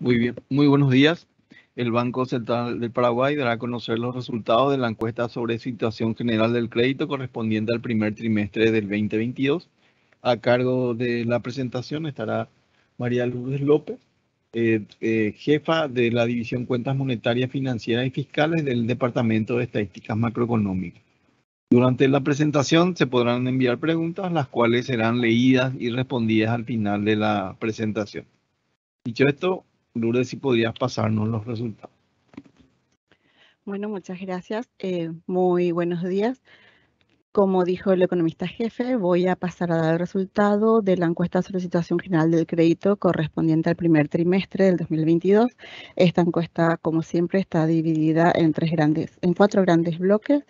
Muy bien, muy buenos días. El Banco Central del Paraguay dará a conocer los resultados de la encuesta sobre situación general del crédito correspondiente al primer trimestre del 2022. A cargo de la presentación estará María Lourdes López, eh, eh, jefa de la División Cuentas Monetarias, Financieras y Fiscales del Departamento de Estadísticas Macroeconómicas. Durante la presentación se podrán enviar preguntas, las cuales serán leídas y respondidas al final de la presentación. Dicho esto, Lourdes, si podías pasarnos los resultados. Bueno, muchas gracias. Eh, muy buenos días. Como dijo el economista jefe, voy a pasar a dar el resultado de la encuesta sobre situación general del crédito correspondiente al primer trimestre del 2022. Esta encuesta, como siempre, está dividida en tres grandes, en cuatro grandes bloques.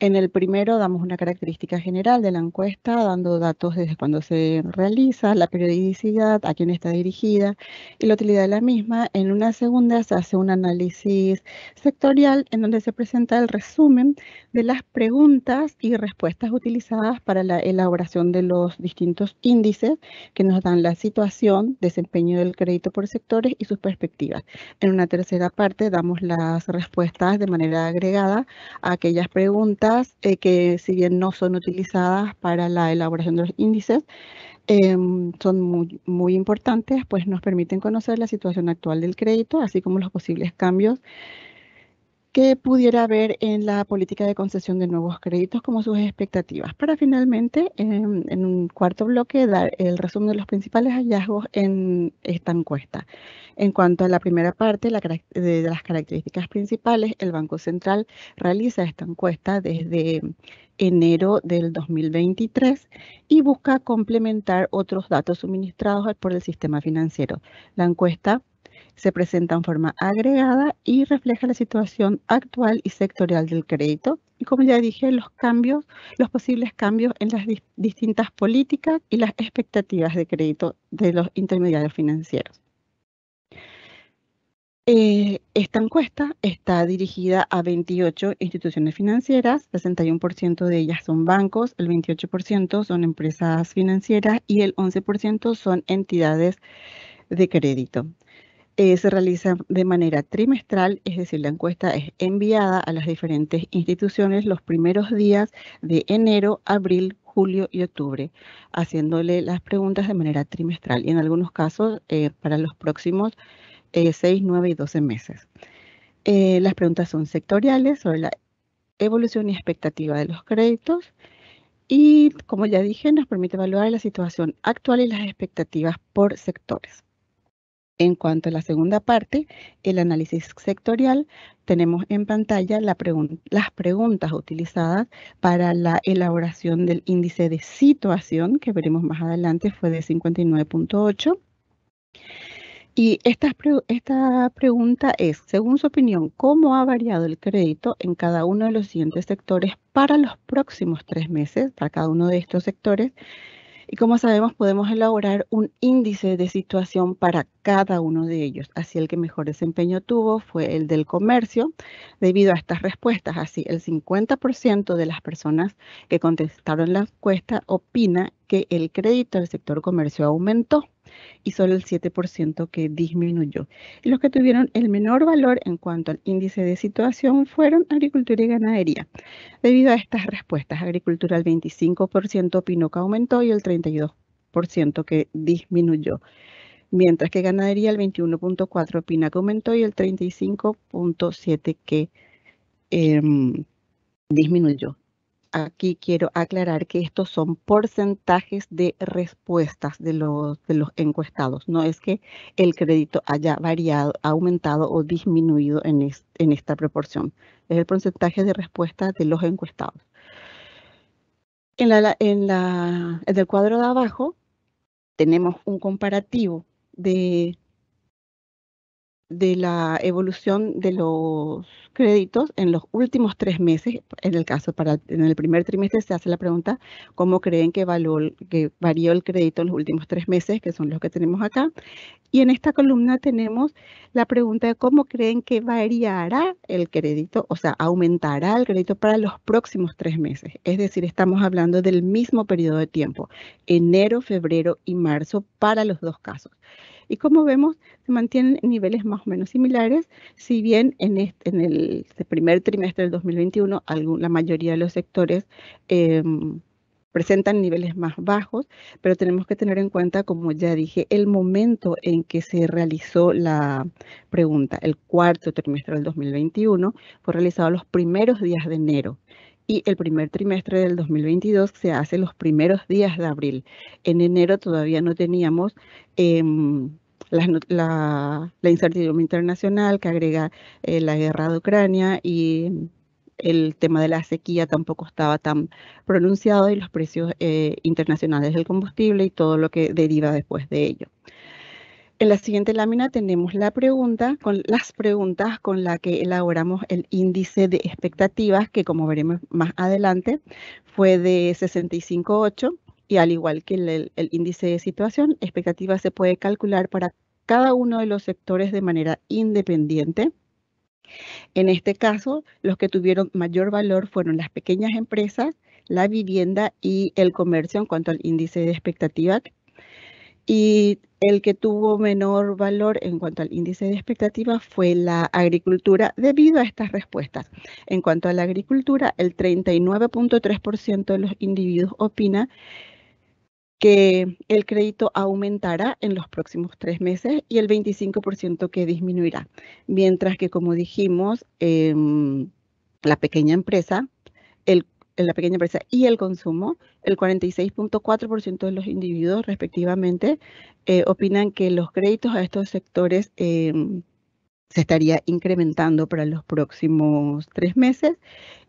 En el primero damos una característica general de la encuesta, dando datos desde cuando se realiza, la periodicidad, a quién está dirigida y la utilidad de la misma. En una segunda se hace un análisis sectorial en donde se presenta el resumen de las preguntas y respuestas respuestas utilizadas para la elaboración de los distintos índices que nos dan la situación, desempeño del crédito por sectores y sus perspectivas. En una tercera parte damos las respuestas de manera agregada a aquellas preguntas eh, que si bien no son utilizadas para la elaboración de los índices, em, son muy, muy importantes, pues nos permiten conocer la situación actual del crédito, así como los posibles cambios que pudiera haber en la política de concesión de nuevos créditos como sus expectativas, para finalmente em, en, un cuarto bloque dar el resumen de los principales hallazgos en esta encuesta. En cuanto a la primera parte, de las características principales, el Banco Central realiza esta encuesta desde enero del 2023 y busca complementar otros datos suministrados por el sistema financiero. La encuesta se presenta en forma agregada y refleja la situación actual y sectorial del crédito. Y como ya dije, los cambios, los posibles cambios en las distintas políticas y las expectativas de crédito de los intermediarios financieros. Eh, esta encuesta está dirigida a 28 instituciones financieras, 61% de ellas son bancos, el 28% son empresas financieras y el 11% son entidades de crédito. Eh, se realiza de manera trimestral, es decir, la encuesta es enviada a las diferentes instituciones los primeros días de enero, abril, julio y octubre, haciéndole las preguntas de manera trimestral y en algunos casos eh, para los próximos eh, seis, 6, 9 y 12 meses. las preguntas son sectoriales sobre la evolución y expectativa de los créditos y, como ya dije, nos permite evaluar la situación actual y las expectativas por sectores. En cuanto a la segunda parte, el análisis sectorial, tenemos en pantalla las preguntas utilizadas para la elaboración del índice de situación, que veremos más adelante, fue de 59.8. Y esta, esta pregunta es, según su opinión, ¿cómo ha variado el crédito en cada uno de los siguientes sectores para los próximos tres meses, para cada uno de estos sectores? Y como sabemos, podemos elaborar un índice de situación para cada uno de ellos. Así el que mejor desempeño tuvo fue el del comercio. Debido a estas respuestas, así el 50% de las personas que contestaron la encuesta opina que el crédito al sector comercio aumentó y solo el 7% que disminuyó. Y los que tuvieron el menor valor en cuanto al índice de situación fueron agricultura y ganadería. Debido a estas respuestas, agricultura el 25% opinó que aumentó y el 32% que disminuyó. Mientras que ganadería el 21.4 opina que aumentó y el 35.7 que em, disminuyó aquí quiero aclarar que estos son porcentajes de respuestas de los, encuestados. No es que el crédito haya variado, aumentado o disminuido en, esta proporción. Es el porcentaje de respuesta de los encuestados. en el cuadro de abajo tenemos un comparativo de de la evolución de los créditos en los últimos tres meses. En el caso, para en el primer trimestre se hace la pregunta cómo creen que, valor, que varió el crédito en los últimos tres meses, que son los que tenemos acá. Y en esta columna tenemos la pregunta de cómo creen que variará el crédito, o sea, aumentará el crédito para los próximos tres meses. Es decir, estamos hablando del mismo periodo de tiempo, enero, febrero y marzo para los dos casos y como vemos se mantienen niveles más o menos similares, si bien en, este, el este primer trimestre del 2021 la mayoría de los sectores em, presentan niveles más bajos, pero tenemos que tener en cuenta, como ya dije, el momento en que se realizó la pregunta, el cuarto trimestre del 2021, fue realizado los primeros días de enero y el primer trimestre del 2022 se hace los primeros días de abril. En enero todavía no teníamos em, la, incertidumbre internacional que agrega eh, la guerra de Ucrania y el tema de la sequía tampoco estaba tan pronunciado y los precios eh, internacionales del combustible y todo lo que deriva después de ello. En la siguiente lámina tenemos la pregunta con las preguntas con las que elaboramos el índice de expectativas que como veremos más adelante fue de 65.8 y al igual que el, índice de situación, expectativas se puede calcular para cada uno de los sectores de manera independiente. En este caso, los que tuvieron mayor valor fueron las pequeñas empresas, la vivienda y el comercio en cuanto al índice de expectativa, y el que tuvo menor valor en cuanto al índice de expectativas fue la agricultura debido a estas respuestas. En cuanto a la agricultura, el 39.3% de los individuos opina que el crédito aumentará en los próximos tres meses y el 25% que disminuirá. Mientras que, como dijimos, em, la pequeña empresa, el en la pequeña empresa y el consumo, el 46.4% de los individuos respectivamente eh, opinan que los créditos a estos sectores em, se estaría incrementando para los próximos tres meses.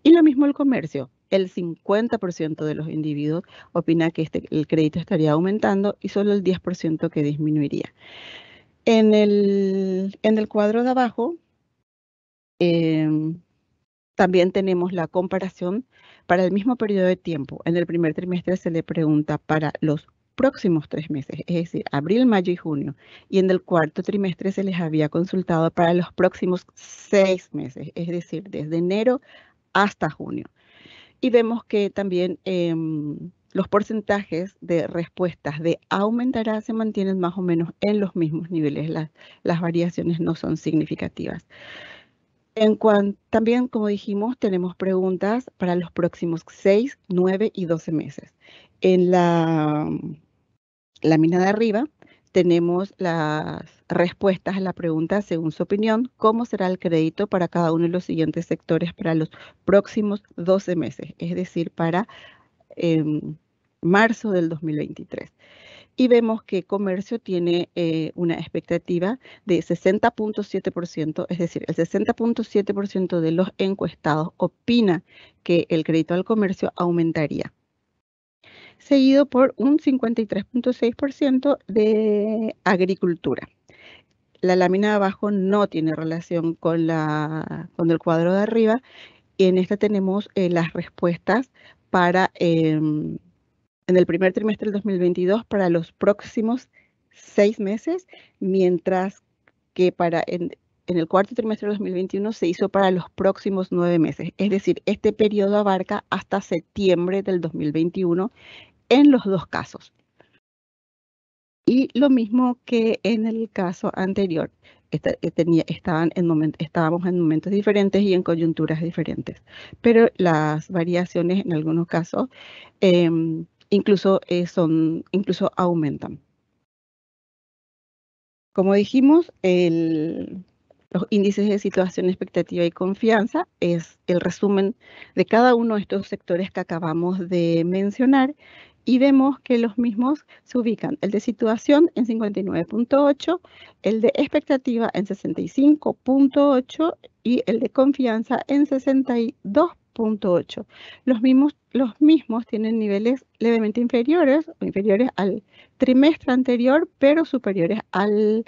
Y lo mismo el comercio. El 50% de los individuos opina que este, el crédito estaría aumentando y solo el 10% que disminuiría. En el, en el cuadro de abajo em, también tenemos la comparación para el mismo periodo de tiempo, en el primer trimestre se le pregunta para los próximos tres meses, es decir, abril, mayo y junio, y en el cuarto trimestre se les había consultado para los próximos seis meses, es decir, desde enero hasta junio. Y vemos que también em, los porcentajes de respuestas de aumentará se mantienen más o menos en los mismos niveles, las variaciones no son significativas también, como dijimos, tenemos preguntas para los próximos seis, nueve y 12 meses. En la lámina de arriba tenemos las respuestas a la pregunta, según su opinión, ¿cómo será el crédito para cada uno de los siguientes sectores para los próximos 12 meses? Es decir, para em, marzo del 2023 y vemos que comercio tiene eh, una expectativa de 60.7%, es decir, el 60.7% de los encuestados opina que el crédito al comercio aumentaría seguido por un 53.6% de agricultura. La lámina de abajo no tiene relación con, la, con el cuadro de arriba. y En esta tenemos eh, las respuestas para em, en el primer trimestre del 2022 para los próximos seis meses, mientras que para en, el cuarto trimestre del 2021 se hizo para los próximos nueve meses. Es decir, este periodo abarca hasta septiembre del 2021 en los dos casos. Y lo mismo que en el caso anterior, esta, eh, tenía, estaban en estábamos en momentos diferentes y en coyunturas diferentes, pero las variaciones en algunos casos em, incluso, eh, son, incluso aumentan. Como dijimos, el, los índices de situación, expectativa y confianza es el resumen de cada uno de estos sectores que acabamos de mencionar y vemos que los mismos se ubican, el de situación en 59.8, el de expectativa en 65.8 y el de confianza en 62.8. Los mismos, tienen niveles levemente inferiores o inferiores al trimestre anterior, pero superiores al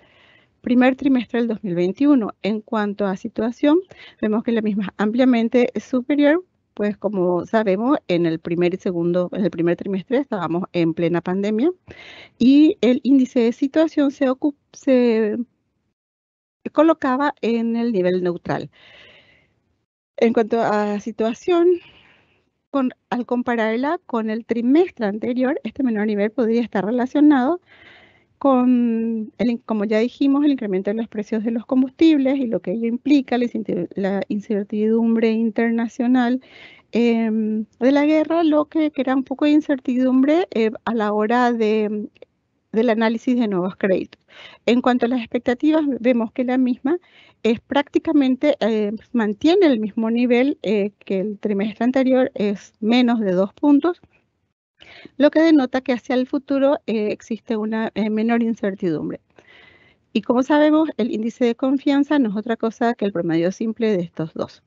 primer trimestre del 2021. En cuanto a situación, vemos que la misma es ampliamente superior, pues como sabemos, en el primer y segundo, el primer trimestre estábamos en plena pandemia y el índice de situación se, se colocaba en el nivel neutral. En cuanto a situación, con, al compararla con el trimestre anterior, este menor nivel podría estar relacionado con, el, como ya dijimos, el incremento de los precios de los combustibles y lo que ello implica, la incertidumbre internacional em, de la guerra, lo que crea un poco de incertidumbre eh, a la hora de del análisis de nuevos créditos. En cuanto a las expectativas, vemos que la misma es prácticamente, eh, mantiene el mismo nivel eh, que el trimestre anterior, es menos de dos puntos, lo que denota que hacia el futuro eh, existe una menor incertidumbre. Y como sabemos, el índice de confianza no es otra cosa que el promedio simple de estos dos.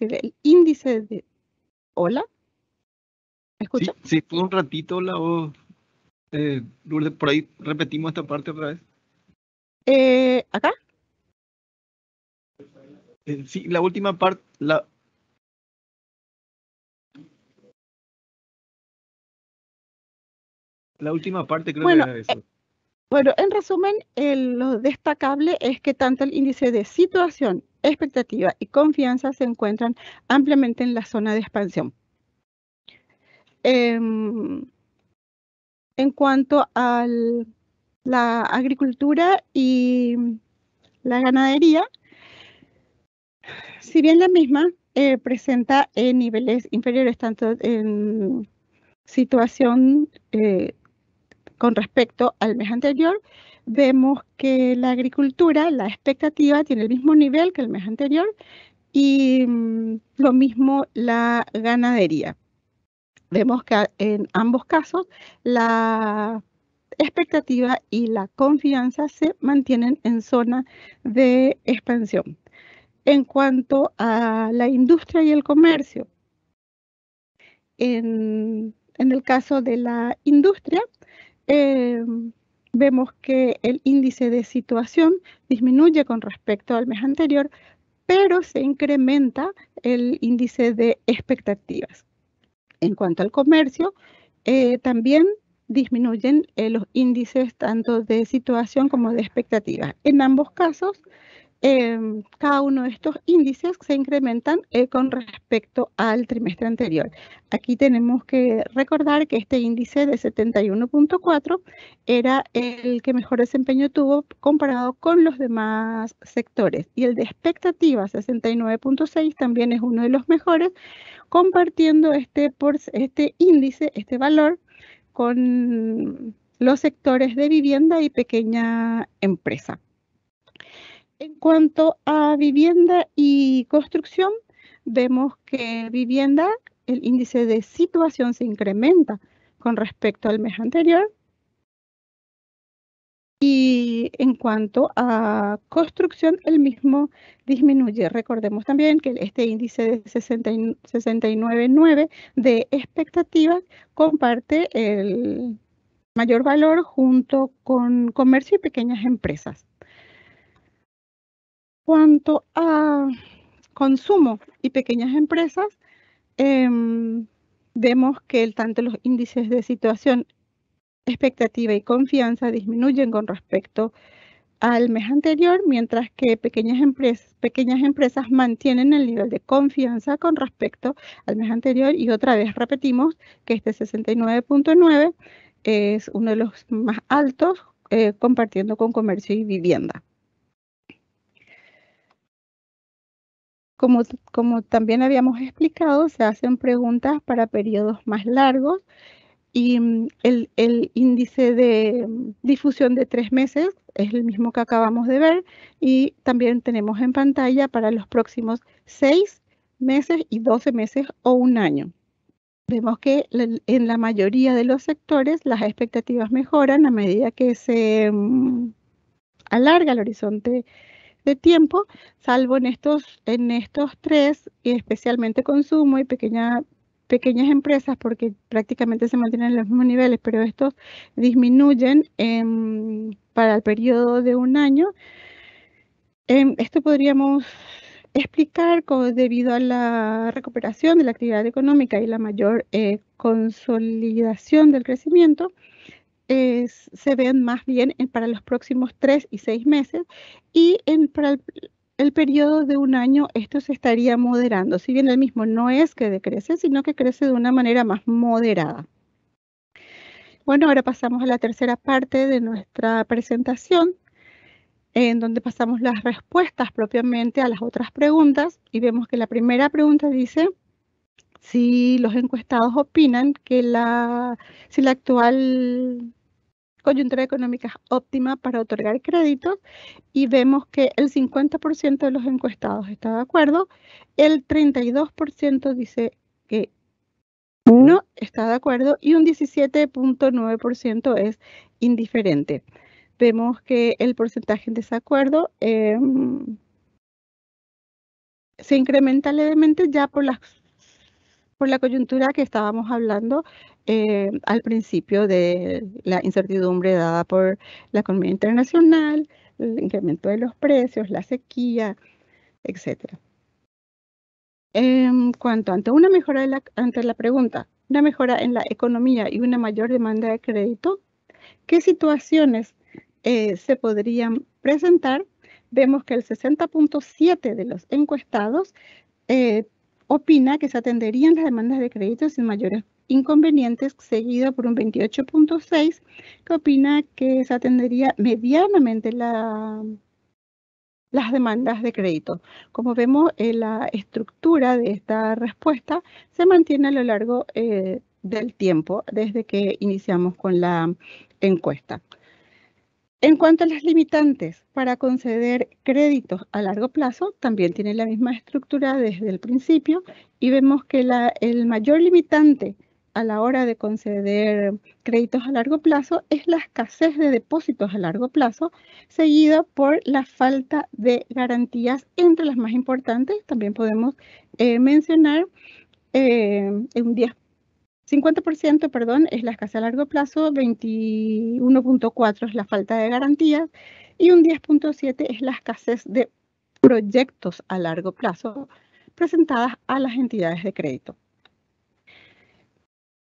el índice de... ¿Hola? ¿Me escucha? Sí, fue un ratito la eh, por ahí repetimos esta parte otra vez. Eh, ¿Acá? Eh, sí, la última parte, la... última parte creo que era eso. Bueno, en resumen, lo destacable es que tanto el índice de situación, expectativa y confianza se encuentran ampliamente en la zona de expansión. Em, en cuanto a la agricultura y la ganadería, si bien la misma eh, presenta eh, niveles inferiores tanto en situación eh, con respecto al mes anterior, vemos que la agricultura, la expectativa, tiene el mismo nivel que el mes anterior y mm, lo mismo la ganadería. Vemos que en ambos casos la expectativa y la confianza se mantienen en zona de expansión. En cuanto a la industria y el comercio, en el caso de la industria, Em, vemos que el índice de situación disminuye con respecto al mes anterior, pero se incrementa el índice de expectativas. En cuanto al comercio, eh, también disminuyen eh, los índices tanto de situación como de expectativas. En ambos casos, Em, cada uno de estos índices se incrementan eh, con respecto al trimestre anterior. Aquí tenemos que recordar que este índice de 71.4 era el que mejor desempeño tuvo comparado con los demás sectores y el de expectativas 69.6 también es uno de los mejores, compartiendo este, este índice, este valor con los sectores de vivienda y pequeña empresa. En cuanto a vivienda y construcción, vemos que vivienda, el índice de situación se incrementa con respecto al mes anterior. Y en cuanto a construcción, el mismo disminuye. Recordemos también que este índice de 69.9 de expectativas comparte el mayor valor junto con comercio y pequeñas empresas cuanto a consumo y pequeñas empresas, em, vemos que tanto los índices de situación, expectativa y confianza disminuyen con respecto al mes anterior, mientras que pequeñas empresas, pequeñas empresas mantienen el nivel de confianza con respecto al mes anterior. Y otra vez repetimos que este 69.9 es uno de los más altos eh, compartiendo con comercio y vivienda. Como, como también habíamos explicado, se hacen preguntas para periodos más largos y mm, el, el, índice de mm, difusión de tres meses es el mismo que acabamos de ver y también tenemos en pantalla para los próximos seis meses y 12 meses o un año. Vemos que en la mayoría de los sectores las expectativas mejoran a medida que se mm, alarga el horizonte de tiempo, salvo en estos, en estos tres, y especialmente consumo y pequeñas pequeñas empresas, porque prácticamente se mantienen en los mismos niveles, pero estos disminuyen em, para el periodo de un año. Em, esto podríamos explicar debido a la recuperación de la actividad económica y la mayor eh, consolidación del crecimiento, eh, se ven más bien para los próximos tres y seis meses y en, el, el periodo de un año esto se estaría moderando, si bien el mismo no es que decrece, sino que crece de una manera más moderada. Bueno, ahora pasamos a la tercera parte de nuestra presentación, en donde pasamos las respuestas propiamente a las otras preguntas y vemos que la primera pregunta dice si los encuestados opinan que la, si la actual coyuntura económica óptima para otorgar créditos y vemos que el 50% de los encuestados está de acuerdo, el 32% dice que no está de acuerdo y un 17.9% es indiferente. Vemos que el porcentaje en desacuerdo em, se incrementa levemente ya por las por la coyuntura que estábamos hablando eh, al principio de la incertidumbre dada por la economía internacional, el incremento de los precios, la sequía, etc. En em, cuanto ante una mejora de la, ante la pregunta, una mejora en la economía y una mayor demanda de crédito, ¿qué situaciones eh, se podrían presentar? Vemos que el 60.7 de los encuestados eh, opina que se atenderían las demandas de crédito sin mayores inconvenientes, seguido por un 28.6 que opina que se atendería medianamente las demandas de crédito. Como vemos, en eh, la estructura de esta respuesta se mantiene a lo largo eh, del tiempo desde que iniciamos con la encuesta. En cuanto a las limitantes para conceder créditos a largo plazo, también tiene la misma estructura desde el principio y vemos que la, el mayor limitante a la hora de conceder créditos a largo plazo es la escasez de depósitos a largo plazo, seguida por la falta de garantías entre las más importantes. También podemos eh, mencionar eh, un 10 50%, perdón, es la escasez a largo plazo, 21.4 es la falta de garantías y un 10.7 es la escasez de proyectos a largo plazo presentadas a las entidades de crédito.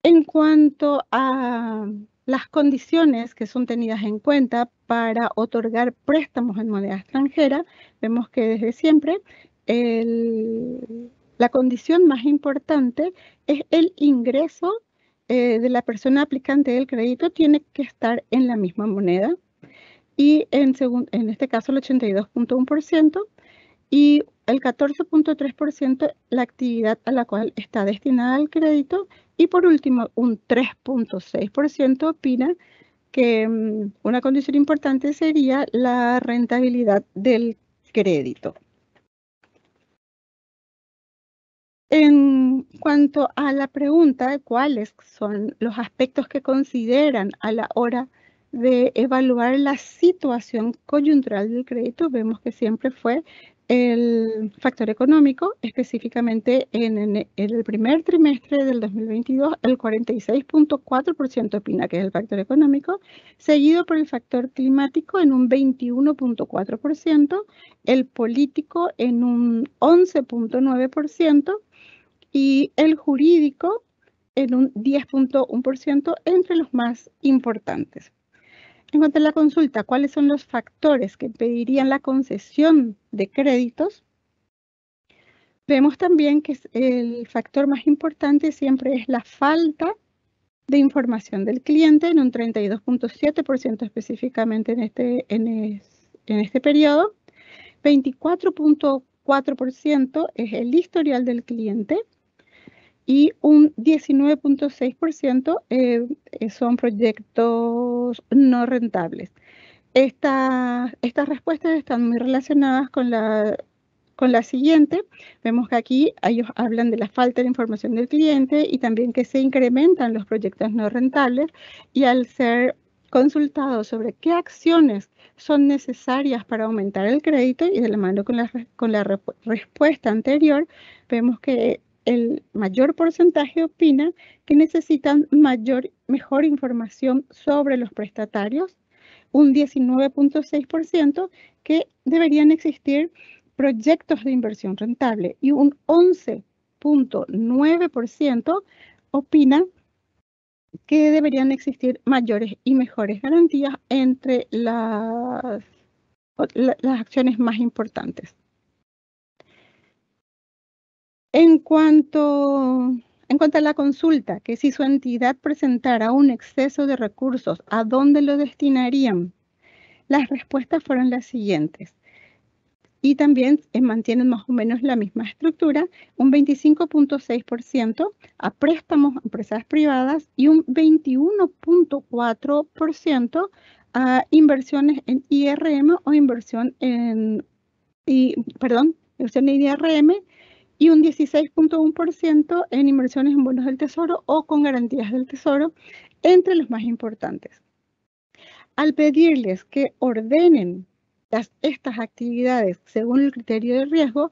En cuanto a las condiciones que son tenidas en cuenta para otorgar préstamos en moneda extranjera, vemos que desde siempre el la condición más importante es el ingreso eh, de la persona aplicante del crédito tiene que estar en la misma moneda y en, este caso el 82.1% y el 14.3% la actividad a la cual está destinada el crédito y por último un 3.6% opina que mm, una condición importante sería la rentabilidad del crédito. En cuanto a la pregunta de cuáles son los aspectos que consideran a la hora de evaluar la situación coyuntural del crédito, vemos que siempre fue el factor económico, específicamente en, el primer trimestre del 2022, el 46.4% opina que es el factor económico, seguido por el factor climático en un 21.4%, el político en un 11.9%, y el jurídico en un 10.1% entre los más importantes. En cuanto a la consulta, ¿cuáles son los factores que impedirían la concesión de créditos? Vemos también que el factor más importante siempre es la falta de información del cliente en un 32.7% específicamente en este, en, este periodo. 24.4% es el historial del cliente y un 19.6% eh, son proyectos no rentables. Esta, estas respuestas están muy relacionadas con la, con la siguiente. Vemos que aquí ellos hablan de la falta de información del cliente y también que se incrementan los proyectos no rentables y al ser consultado sobre qué acciones son necesarias para aumentar el crédito y de la mano con la, con la respuesta anterior, vemos que el mayor porcentaje opina que necesitan mayor, mejor información sobre los prestatarios, un 19.6% que deberían existir proyectos de inversión rentable y un 11.9% opina que deberían existir mayores y mejores garantías entre las, las acciones más importantes. En cuanto, a la consulta, que si su entidad presentara un exceso de recursos, ¿a dónde lo destinarían? Las respuestas fueron las siguientes. Y también eh, mantienen más o menos la misma estructura, un 25.6% a préstamos a empresas privadas y un 21.4% a inversiones en IRM o inversión en, y, perdón, inversión en IRM y un 16.1% en inversiones en bonos del tesoro o con garantías del tesoro, entre los más importantes. Al pedirles que ordenen las, estas actividades según el criterio de riesgo,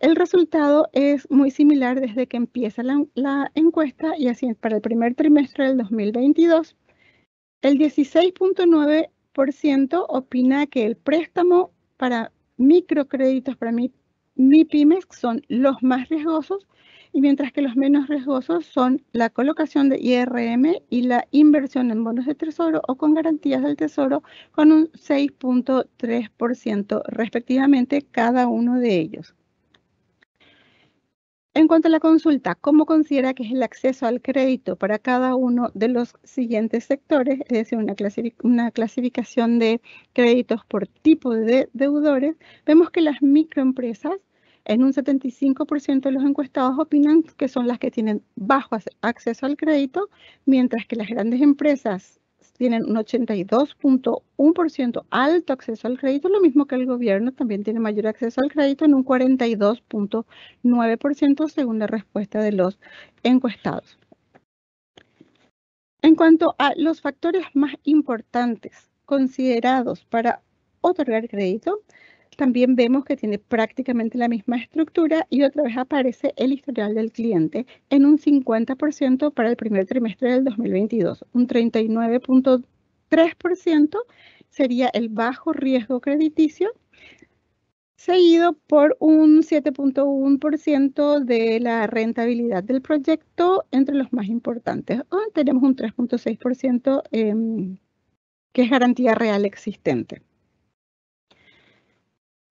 el resultado es muy similar desde que empieza la, encuesta y así para el primer trimestre del 2022, el 16.9% opina que el préstamo para microcréditos, para mí pymes son los más riesgosos y mientras que los menos riesgosos son la colocación de IRM y la inversión en bonos de tesoro o con garantías del tesoro con un 6.3% respectivamente cada uno de ellos. En cuanto a la consulta, ¿cómo considera que es el acceso al crédito para cada uno de los siguientes sectores? Es decir, una, una clasificación de créditos por tipo de deudores. Vemos que las microempresas en un 75% de los encuestados opinan que son las que tienen bajo acceso al crédito, mientras que las grandes empresas tienen un 82.1% alto acceso al crédito, lo mismo que el gobierno también tiene mayor acceso al crédito en un 42.9% según la respuesta de los encuestados. En cuanto a los factores más importantes considerados para otorgar crédito, también vemos que tiene prácticamente la misma estructura y otra vez aparece el historial del cliente en un 50% para el primer trimestre del 2022, un 39.3% sería el bajo riesgo crediticio, seguido por un 7.1% de la rentabilidad del proyecto entre los más importantes. Oh, tenemos un 3.6% em, que es garantía real existente.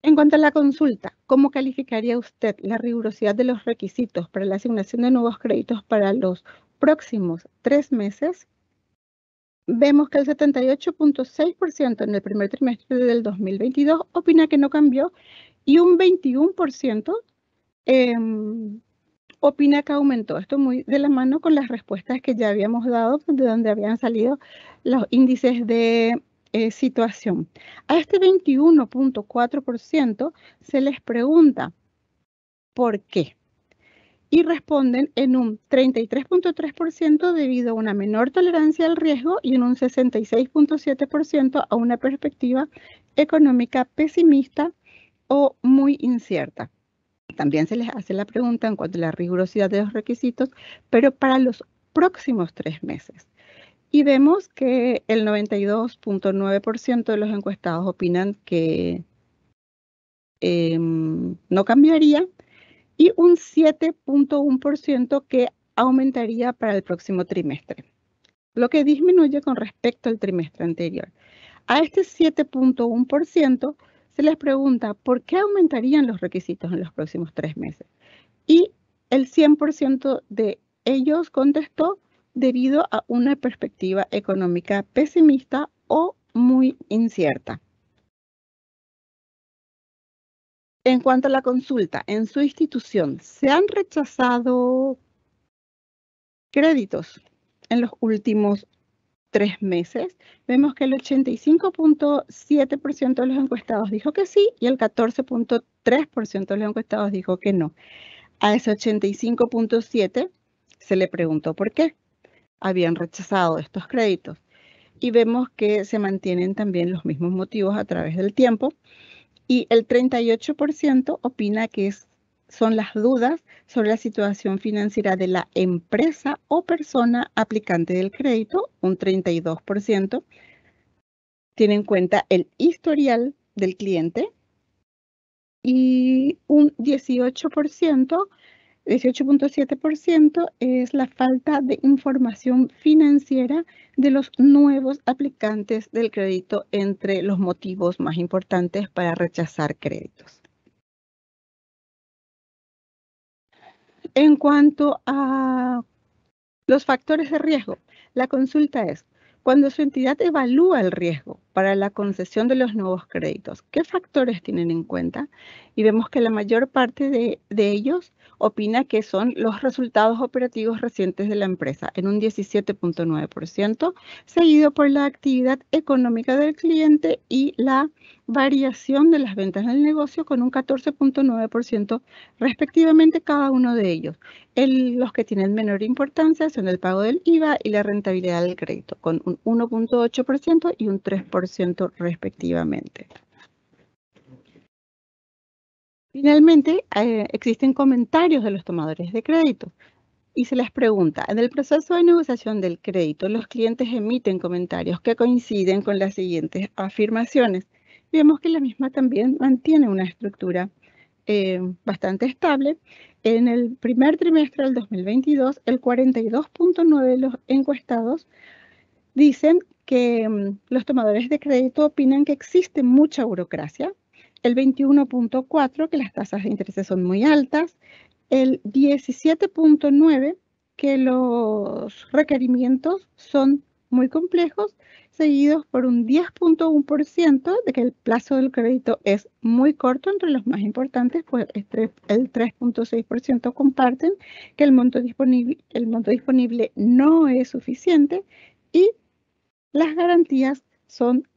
En cuanto a la consulta, ¿cómo calificaría usted la rigurosidad de los requisitos para la asignación de nuevos créditos para los próximos tres meses? Vemos que el 78.6% en el primer trimestre del 2022 opina que no cambió y un 21% em, opina que aumentó. Esto muy de la mano con las respuestas que ya habíamos dado, de donde habían salido los índices de eh, situación. A este 21.4% se les pregunta por qué y responden en un 33.3% debido a una menor tolerancia al riesgo y en un 66.7% a una perspectiva económica pesimista o muy incierta. También se les hace la pregunta en cuanto a la rigurosidad de los requisitos, pero para los próximos tres meses. Y vemos que el 92.9% de los encuestados opinan que em, no cambiaría y un 7.1% que aumentaría para el próximo trimestre, lo que disminuye con respecto al trimestre anterior. A este 7.1% se les pregunta por qué aumentarían los requisitos en los próximos tres meses. Y el 100% de ellos contestó debido a una perspectiva económica pesimista o muy incierta. En cuanto a la consulta, en su institución, ¿se han rechazado créditos en los últimos tres meses? Vemos que el 85.7% de los encuestados dijo que sí y el 14.3% de los encuestados dijo que no. A ese 85.7% se le preguntó por qué habían rechazado estos créditos. Y vemos que se mantienen también los mismos motivos a través del tiempo. Y el 38% opina que es, son las dudas sobre la situación financiera de la empresa o persona aplicante del crédito, un 32%. Tiene en cuenta el historial del cliente y un 18% 18.7% es la falta de información financiera de los nuevos aplicantes del crédito entre los motivos más importantes para rechazar créditos. En cuanto a los factores de riesgo, la consulta es cuando su entidad evalúa el riesgo para la concesión de los nuevos créditos, ¿qué factores tienen en cuenta? Y vemos que la mayor parte de, ellos opina que son los resultados operativos recientes de la empresa en un 17.9%, seguido por la actividad económica del cliente y la variación de las ventas del negocio con un 14.9% respectivamente cada uno de ellos. los que tienen menor importancia son el pago del IVA y la rentabilidad del crédito, con un 1.8% y un 3% respectivamente. Finalmente, eh, existen comentarios de los tomadores de crédito y se les pregunta, en el proceso de negociación del crédito, los clientes emiten comentarios que coinciden con las siguientes afirmaciones vemos que la misma también mantiene una estructura eh, bastante estable. En el primer trimestre del 2022, el 42.9 de los encuestados dicen que mm, los tomadores de crédito opinan que existe mucha burocracia, el 21.4 que las tasas de interés son muy altas, el 17.9 que los requerimientos son muy complejos seguidos por un 10.1% de que el plazo del crédito es muy corto. Entre los más importantes, pues el 3.6% comparten que el monto, disponible, el monto disponible no es suficiente y las garantías son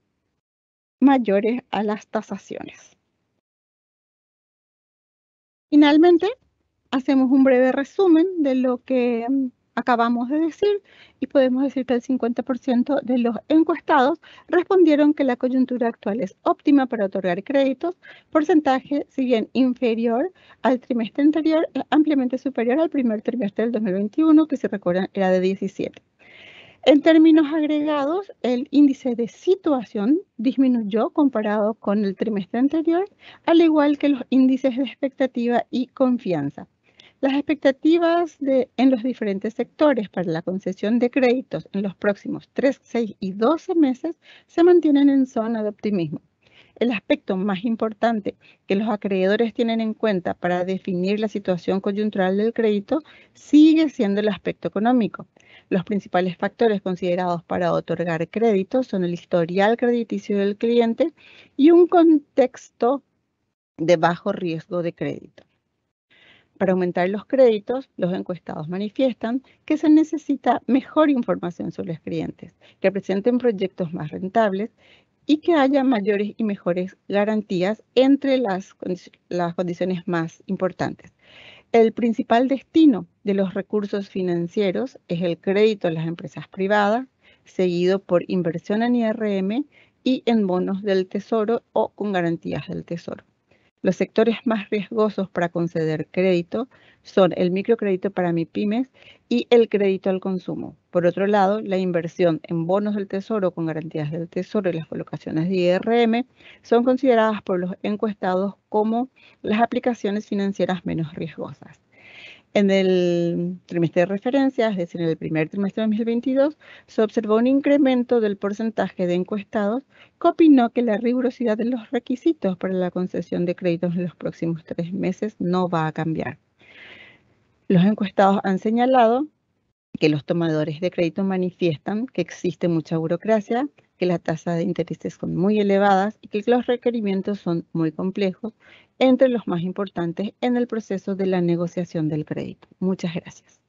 mayores a las tasaciones. Finalmente, hacemos un breve resumen de lo que acabamos de decir y podemos decir que el 50% de los encuestados respondieron que la coyuntura actual es óptima para otorgar créditos, porcentaje si bien inferior al trimestre anterior, eh, ampliamente superior al primer trimestre del 2021, que se recuerda era de 17. En términos agregados, el índice de situación disminuyó comparado con el trimestre anterior, al igual que los índices de expectativa y confianza. Las expectativas de, en los diferentes sectores para la concesión de créditos en los próximos 3, 6 y 12 meses se mantienen en zona de optimismo. El aspecto más importante que los acreedores tienen en cuenta para definir la situación coyuntural del crédito sigue siendo el aspecto económico. Los principales factores considerados para otorgar créditos son el historial crediticio del cliente y un contexto de bajo riesgo de crédito. Para aumentar los créditos, los encuestados manifiestan que se necesita mejor información sobre los clientes, que presenten proyectos más rentables y que haya mayores y mejores garantías entre las, condiciones más importantes. El principal destino de los recursos financieros es el crédito a las empresas privadas, seguido por inversión en IRM y en bonos del tesoro o con garantías del tesoro. Los sectores más riesgosos para conceder crédito son el microcrédito para MIPIMES y el crédito al consumo. Por otro lado, la inversión en bonos del tesoro con garantías del tesoro y las colocaciones de IRM son consideradas por los encuestados como las aplicaciones financieras menos riesgosas. En el trimestre de referencias, es decir, en el primer trimestre de 2022, se observó un incremento del porcentaje de encuestados que opinó que la rigurosidad de los requisitos para la concesión de créditos en los próximos tres meses no va a cambiar. Los encuestados han señalado que los tomadores de crédito manifiestan que existe mucha burocracia, que las tasas de intereses son muy elevadas y que los requerimientos son muy complejos, entre los más importantes en el proceso de la negociación del crédito. Muchas gracias.